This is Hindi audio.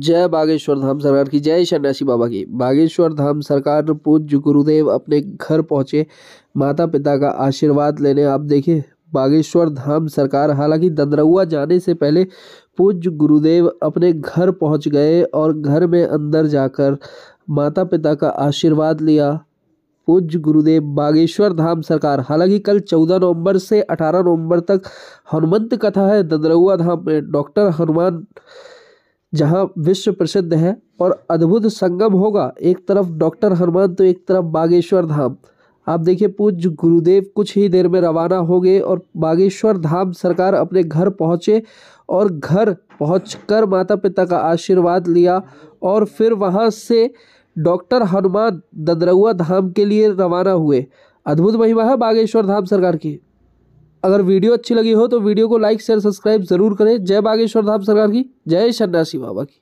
जय बागेश्वर धाम सरकार की जय सन्यासी बाबा की बागेश्वर धाम सरकार पूज्य गुरुदेव अपने घर पहुंचे माता पिता का आशीर्वाद लेने आप देखिए बागेश्वर धाम सरकार हालांकि दंदरउआ जाने से पहले पूज्य गुरुदेव अपने घर पहुंच गए और घर में अंदर जाकर माता पिता का आशीर्वाद लिया पूज्य गुरुदेव बागेश्वर धाम सरकार हालांकि कल 14 नवंबर से 18 नवंबर तक हनुमंत कथा है दंदरऊआ धाम में डॉक्टर हनुमान जहां विश्व प्रसिद्ध है और अद्भुत संगम होगा एक तरफ डॉक्टर हनुमान तो एक तरफ बागेश्वर धाम आप देखिए पूज्य गुरुदेव कुछ ही देर में रवाना हो गए और बागेश्वर धाम सरकार अपने घर पहुँचे और घर पहुँच माता पिता का आशीर्वाद लिया और फिर वहाँ से डॉक्टर हनुमान ददरुआ धाम के लिए रवाना हुए अद्भुत महिमा है बागेश्वर धाम सरकार की अगर वीडियो अच्छी लगी हो तो वीडियो को लाइक शेयर सब्सक्राइब जरूर करें जय बागेश्वर धाम सरकार की जय सन्यासी बाबा की